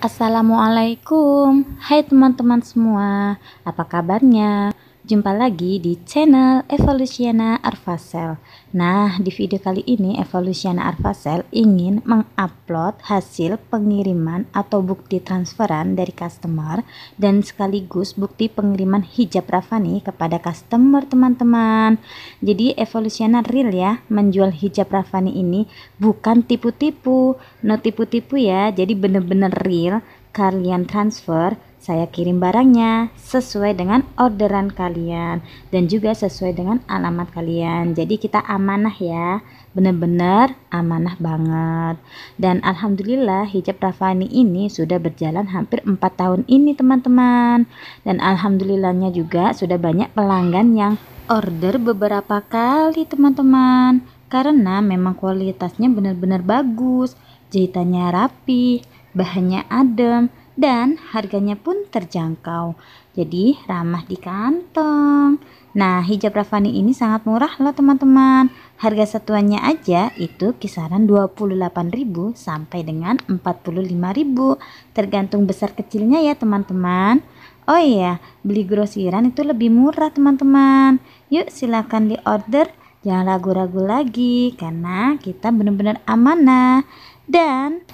Assalamualaikum, hai teman-teman semua, apa kabarnya? Jumpa lagi di channel Evolusiana Arvasel. Nah, di video kali ini Evolusiana Arvasel ingin mengupload hasil pengiriman atau bukti transferan dari customer dan sekaligus bukti pengiriman hijab Rafani kepada customer teman-teman. Jadi Evolusiana real ya, menjual hijab Rafani ini bukan tipu-tipu, no tipu-tipu ya. Jadi bener-bener real, kalian transfer saya kirim barangnya sesuai dengan orderan kalian dan juga sesuai dengan alamat kalian. Jadi kita amanah ya, benar-benar amanah banget. Dan alhamdulillah hijab Rafani ini sudah berjalan hampir 4 tahun ini teman-teman. Dan alhamdulillahnya juga sudah banyak pelanggan yang order beberapa kali teman-teman. Karena memang kualitasnya benar-benar bagus, jahitannya rapi, bahannya adem, dan harganya pun terjangkau. Jadi ramah di kantong. Nah, hijab Rafani ini sangat murah loh teman-teman. Harga satuannya aja itu kisaran 28.000 sampai dengan 45.000, tergantung besar kecilnya ya teman-teman. Oh iya, beli grosiran itu lebih murah teman-teman. Yuk silakan di order, jangan ragu-ragu lagi karena kita benar-benar amanah dan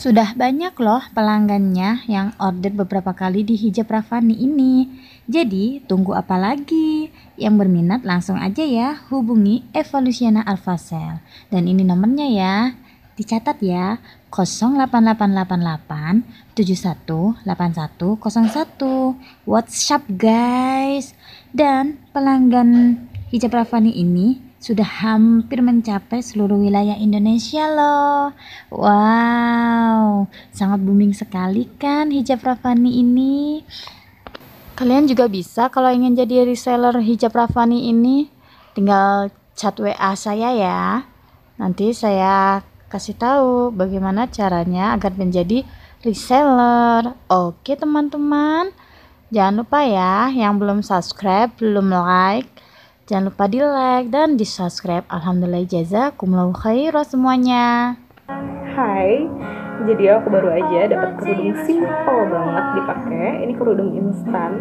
sudah banyak loh pelanggannya yang order beberapa kali di hijab Ravani ini. Jadi, tunggu apa lagi? Yang berminat langsung aja ya hubungi Evolusiana Alfasel. Dan ini nomornya ya. Dicatat ya 08888 718101 WhatsApp guys. Dan pelanggan hijab Ravani ini sudah hampir mencapai seluruh wilayah Indonesia loh. Wow, sangat booming sekali kan hijab Rafani ini. Kalian juga bisa kalau ingin jadi reseller hijab Rafani ini, tinggal chat WA saya ya. Nanti saya kasih tahu bagaimana caranya agar menjadi reseller. Oke teman-teman, jangan lupa ya yang belum subscribe, belum like, Jangan lupa di like dan di subscribe. Alhamdulillah jazakumullahu khairah semuanya. Hai, jadi aku baru aja dapat kerudung simple banget dipakai. Ini kerudung instan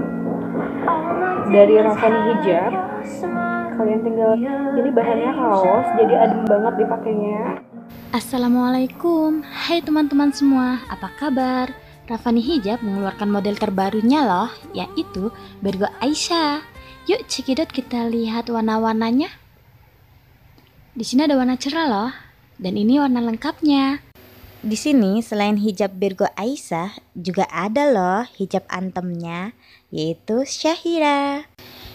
dari Raffan Hijab. Kalian tinggal jadi bahannya kaos, jadi adem banget dipakainya. Assalamualaikum, hai teman-teman semua, apa kabar? Rafani Hijab mengeluarkan model terbarunya loh, yaitu Bergo Aisyah. Yuk Cikidot kita lihat warna-warnanya. Di sini ada warna cerah loh, dan ini warna lengkapnya. Di sini selain hijab Virgo Aisyah juga ada loh hijab antemnya yaitu Syahira.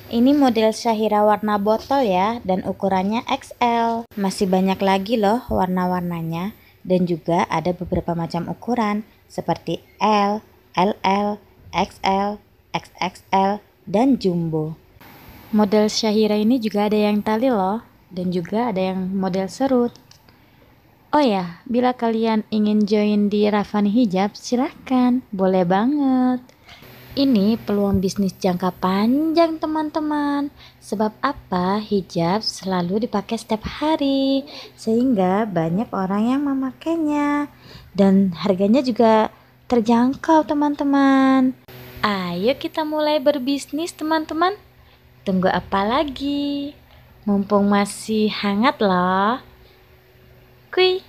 Ini model Syahira warna botol ya dan ukurannya XL. Masih banyak lagi loh warna-warnanya dan juga ada beberapa macam ukuran seperti L, LL, XL, XXL, dan Jumbo. Model Syahira ini juga ada yang tali loh, dan juga ada yang model serut. Oh ya, bila kalian ingin join di Ravani Hijab, silahkan, boleh banget. Ini peluang bisnis jangka panjang teman-teman. Sebab apa? Hijab selalu dipakai setiap hari, sehingga banyak orang yang memakainya. Dan harganya juga terjangkau teman-teman. Ayo kita mulai berbisnis teman-teman. Tunggu apa lagi? Mumpung masih hangat loh. Kui,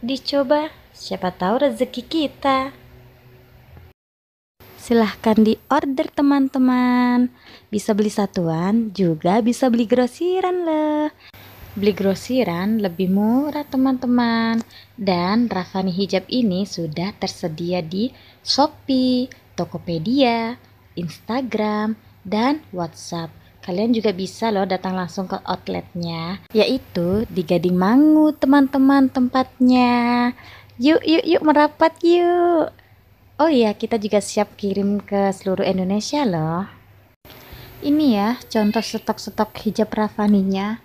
dicoba. Siapa tahu rezeki kita. Silahkan di order teman-teman. Bisa beli satuan, juga bisa beli grosiran loh. Beli grosiran lebih murah teman-teman. Dan Rafani Hijab ini sudah tersedia di Shopee, Tokopedia, Instagram, dan WhatsApp kalian juga bisa loh datang langsung ke outletnya, yaitu di Gading Mangu, teman-teman tempatnya. Yuk, yuk, yuk merapat yuk. Oh iya, kita juga siap kirim ke seluruh Indonesia loh. Ini ya contoh stok-stok hijab Ravaninya.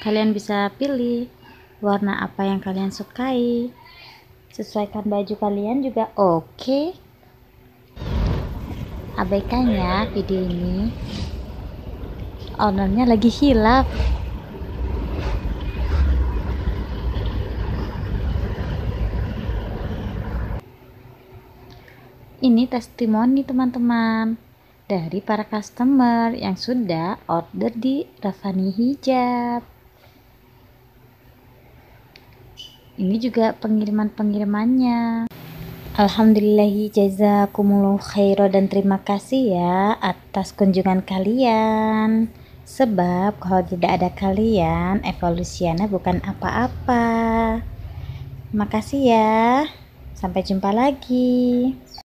Kalian bisa pilih warna apa yang kalian sukai. Sesuaikan baju kalian juga oke. Okay abaikan ya video ini ownernya lagi hilap ini testimoni teman-teman dari para customer yang sudah order di Ravani Hijab ini juga pengiriman-pengirimannya Alhamdulillah jazakumullah khairan dan terima kasih ya atas kunjungan kalian. Sebab kalau tidak ada kalian, evolusiannya bukan apa-apa. Makasih ya. Sampai jumpa lagi.